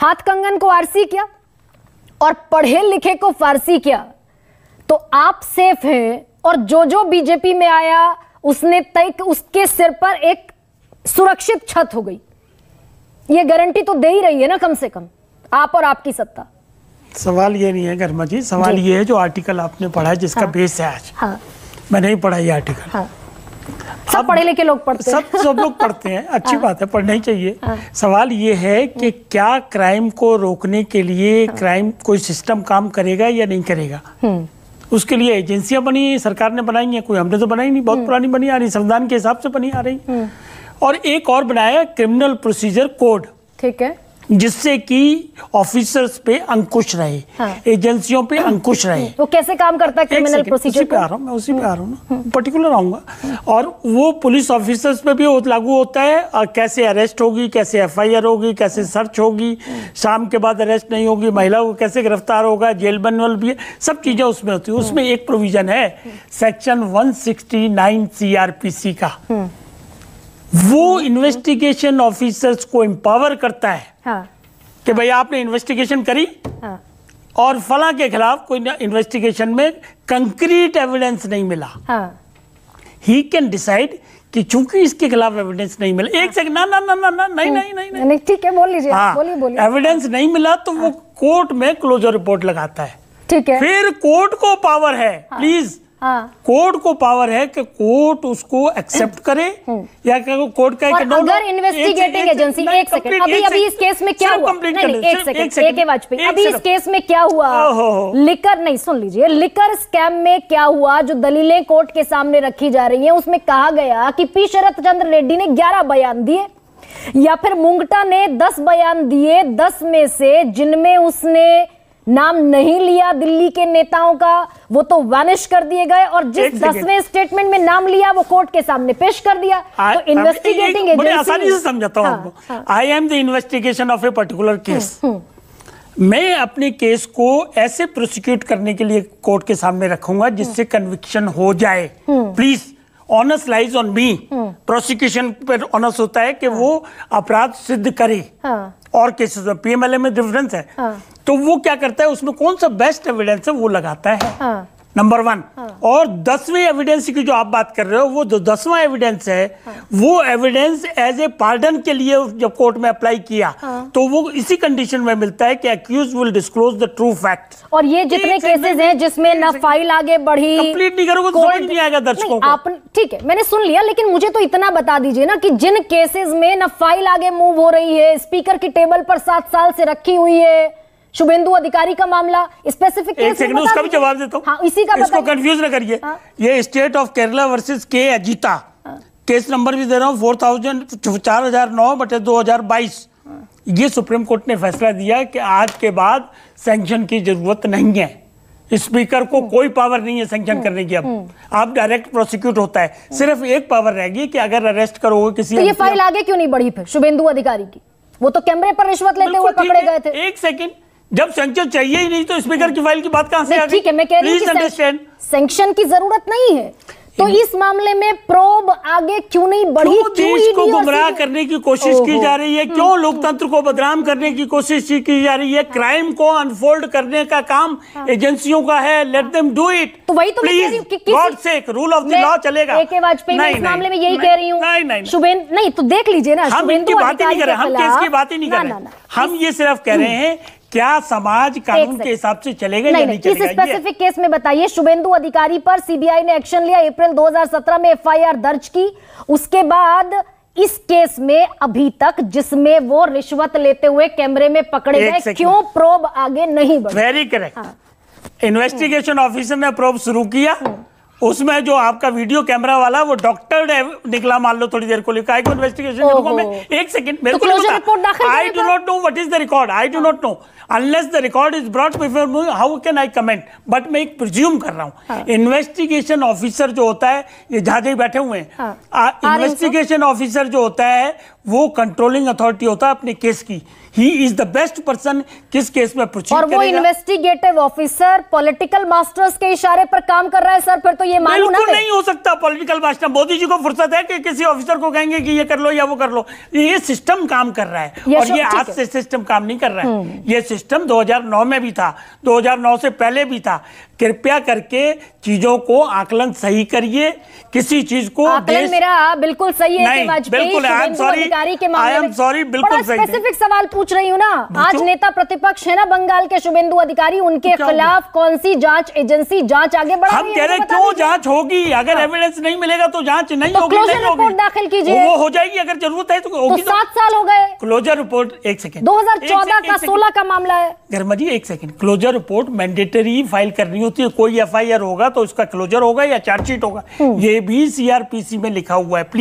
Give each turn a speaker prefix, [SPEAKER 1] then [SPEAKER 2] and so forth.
[SPEAKER 1] हाथ कंगन को आरसी किया और पढ़े लिखे को फारसी किया तो आप सेफ हैं और जो जो बीजेपी में आया उसने तय उसके सिर पर एक सुरक्षित छत हो गई ये गारंटी तो दे ही रही है ना कम से कम आप और आपकी सत्ता
[SPEAKER 2] सवाल ये नहीं है गर्मा जी सवाल जी। ये है जो आर्टिकल आपने पढ़ा है जिसका हाँ, बेस है आज हाँ, मैंने ही पढ़ा ये आर्टिकल हाँ, सब पढ़े लिखे लोग पढ़ते सब सब लोग पढ़ते हैं अच्छी हाँ। बात है पढ़ना ही चाहिए हाँ। सवाल ये है कि क्या क्राइम को रोकने के लिए क्राइम हाँ। कोई सिस्टम काम करेगा या नहीं करेगा हम्म। उसके लिए एजेंसियां बनी सरकार ने बनाई है कोई हमने तो बनाई नहीं बहुत हम्म। पुरानी बनी आ रही संविधान के हिसाब से बनी आ रही हम्म। और एक और बनाया क्रिमिनल प्रोसीजर कोड ठीक है जिससे कि ऑफिसर्स पे अंकुश रहे हाँ। एजेंसियों पे अंकुश रहे वो कैसे काम करता है क्रिमिनल प्रोसीजर पे आ रहा हूँ मैं उसी पे आ रहा हूँ ना पर्टिकुलर हम्म। आऊंगा हम्म। और वो पुलिस ऑफिसर्स पे भी लागू होता है और कैसे अरेस्ट होगी कैसे एफआईआर होगी कैसे सर्च होगी शाम के बाद अरेस्ट नहीं होगी महिला को कैसे गिरफ्तार होगा जेल बनवल भी सब चीज़ें उसमें होती हम्म। है उसमें एक प्रोविजन है सेक्शन 169 सीआरपीसी का वो इन्वेस्टिगेशन ऑफिसर्स को एम्पावर करता है हाँ। कि भाई आपने इन्वेस्टिगेशन करी हाँ। और फला के खिलाफ कोई इन्वेस्टिगेशन में कंक्रीट एविडेंस नहीं मिला ही कैन डिसाइड कि चूंकि इसके खिलाफ एविडेंस नहीं मिला एक सेकंड ना ना ना ना ना नहीं नहीं नहीं
[SPEAKER 1] नहीं ठीक है बोल लीजिए हाँ, बोलिए बोलिए
[SPEAKER 2] एविडेंस नहीं मिला तो वो कोर्ट हाँ। में क्लोजर रिपोर्ट लगाता है ठीक है फिर कोर्ट को पावर है प्लीज हाँ। हाँ। कोर्ट को पावर है कि कोर्ट उसको एक्सेप्ट हम्म। करे हम्म। या कोर्ट का एक अगर इन्वेस्टिगेटिंग एजेंसी एक सेकंड अभी अभी इस केस में क्या हुआ नहीं नहीं एक सेकंड एक वाजपेयी अभी इस केस में
[SPEAKER 1] क्या हुआ लिकर नहीं सुन लीजिए लिकर स्कैम में क्या हुआ जो दलीलें कोर्ट के सामने रखी जा रही हैं उसमें कहा गया कि पी शरत चंद्र रेड्डी ने 11 बयान दिए या फिर मुंगटा ने 10 बयान दिए 10 में से जिनमें उसने नाम नहीं लिया दिल्ली के नेताओं का वो तो वैनिश कर दिए गए और जिस दसवें स्टेटमेंट में नाम लिया वो कोर्ट के सामने पेश कर दिया I, तो इन्वेस्टिगेटिंग एजेंसी आसानी से समझाता हूँ
[SPEAKER 2] I am the investigation of a particular case मैं अपने केस को ऐसे प्रोसिक्यूट करने के लिए कोर्ट के सामने रखूंगा जिससे कन्विक्शन हम्म। हो जाए please onus lies on me prosecution पर ऑनर्स होता है कि हाँ। वो अपराध सिद्ध करे हाँ। और केसेस में पीएमएलए में डिफरेंस है हाँ। तो वो क्या करता है उसमें कौन सा बेस्ट एविडेंस है वो लगाता है हाँ। नंबर वन हाँ। और दसवें एविडेंस की जो आप बात कर रहे हो वो जो दसवां एविडेंस है हाँ। वो एविडेंस एज ए पार्डन के लिए जब कोर्ट में अप्लाई किया हाँ। तो वो इसी कंडीशन में मिलता है कि accuse will disclose the true fact
[SPEAKER 1] और ये जितने केसेस हैं जिसमें ना फाइल आगे बढ़ी कंप्लीट नहीं करोगे तो नहीं आएगा दर्शकों को ठीक है मैंने सुन लिया लेकिन मुझे तो इतना बता दीजिए ना कि जिन केसेस में ना फाइल आगे मूव हो रही है स्पीकर की टेबल पर सात साल से रखी हुई है शुभेंदु अधिकारी का मामला स्पेसिफिक एक सेकंड उसका भी जवाब देता
[SPEAKER 2] हूँ इसी का इसको कंफ्यूज ना करिए हाँ। ये स्टेट ऑफ केरला वर्सेस के अजीता केस नंबर भी दे रहा हूँ फोर थाउजेंड चार हजार नौ बटे दो हजार बाईस ये सुप्रीम कोर्ट ने फैसला दिया कि आज के बाद सेंक्शन की जरूरत नहीं है स्पीकर को हम्म। कोई पावर नहीं है सेंक्शन हम्म। करने की अब हम्म। आप डायरेक्ट प्रोसिक्यूट होता है सिर्फ एक पावर रहेगी कि अगर अरेस्ट करोगे किसी तो ये फाइल
[SPEAKER 1] आगे क्यों नहीं बढ़ी फिर शुभेंदु अधिकारी की वो तो कैमरे पर रिश्वत लेते हुए पकड़े
[SPEAKER 2] गए थे एक सेकंड जब सेंक्शन चाहिए ही नहीं तो स्पीकर हाँ। की फाइल की बात कहां से आ गई मैं कह रही
[SPEAKER 1] सेंक्शन की जरूरत नहीं है तो इस मामले में प्रोब आगे क्यों
[SPEAKER 2] नहीं बढ़ी क्यों देश को गुमराह करने की कोशिश की जा रही है हम्म। क्यों लोकतंत्र को बदनाम करने की कोशिश की जा रही है क्राइम हाँ। को अनफोल्ड करने का काम एजेंसियों हाँ। का है लेट देम डू इट तो वही तो प्लीज गॉड से रूल ऑफ द लॉ चलेगा एके वाजपेयी इस मामले में यही कह रही
[SPEAKER 1] हूँ शुभेन नहीं तो देख लीजिए ना हम इनकी बात ही नहीं कर रहे हम केस की बात ही नहीं कर रहे
[SPEAKER 2] हम ये सिर्फ कह रहे हम्म। हैं क्या समाज कानून के हिसाब से चलेगा नहीं, नहीं, नहीं इस स्पेसिफिक
[SPEAKER 1] केस में बताइए शुभेंदु अधिकारी पर सीबीआई ने एक्शन लिया अप्रैल 2017 में एफआईआर दर्ज की उसके बाद इस केस में अभी तक जिसमें वो रिश्वत लेते हुए कैमरे में पकड़े गए क्यों प्रोब आगे नहीं वेरी करेक्ट
[SPEAKER 2] इन्वेस्टिगेशन ऑफिसर ने प्रोब शुरू किया हाँ। उसमें जो आपका वीडियो कैमरा वाला वो डॉक्टर निकला मान लो थोड़ी देर को लिखा है इन्वेस्टिगेशन रिपोर्ट में एक सेकंड मेरे तो को I do not know what is the record I do not know unless the record is brought before me how can I comment but मैं एक प्रिज्यूम कर रहा हूँ इन्वेस्टिगेशन हाँ। ऑफिसर जो होता है ये जहाँ जहाजे बैठे हुए हैं इन्वेस्टिगेशन हाँ। ऑफिसर जो होता है वो कंट्रोलिंग अथॉरिटी होता है अपने केस की ही इज द बेस्ट पर्सन किस केस में और वो
[SPEAKER 1] इन्वेस्टिगेटिव ऑफिसर पॉलिटिकल मास्टर्स के इशारे पर काम कर रहा है सर फिर तो ये मानू ना नहीं
[SPEAKER 2] हो सकता पॉलिटिकल भाषण मोदी जी को फुर्सत है कि किसी ऑफिसर को कहेंगे कि ये कर लो या वो कर लो ये सिस्टम काम कर रहा है ये और ये आज से सिस्टम काम नहीं कर रहा है हम्म। ये सिस्टम 2009 में भी था 2009 से पहले भी था कृपया करके चीजों को आकलन सही करिए किसी चीज को आकलन
[SPEAKER 1] मेरा बिल्कुल सही है नहीं, बिल्कुल I am sorry I am sorry बिल्कुल सही स्पेसिफिक सवाल पूछ रही हूँ ना आज नेता प्रतिपक्ष है ना बंगाल के शुभेंदु अधिकारी उनके खिलाफ कौन सी जांच एजेंसी जांच आगे बढ़ा हम कह रहे क्यों
[SPEAKER 2] जांच होगी अगर एविडेंस हाँ। नहीं मिलेगा तो जांच नहीं तो होगी रिपोर्ट
[SPEAKER 1] दाखिल कीजिए वो हो
[SPEAKER 2] जाएगी अगर जरूरत है तो, तो, तो- सात साल हो गए क्लोजर रिपोर्ट एक सेकेंड दो का सोलह का मामला है गर्मा जी एक second closure report mandatory file करनी हो क्योंकि कोई एफआईआर होगा तो उसका क्लोजर होगा या चार्जशीट होगा हम्म। ये भी सीआरपीसी में लिखा हुआ है प्लीज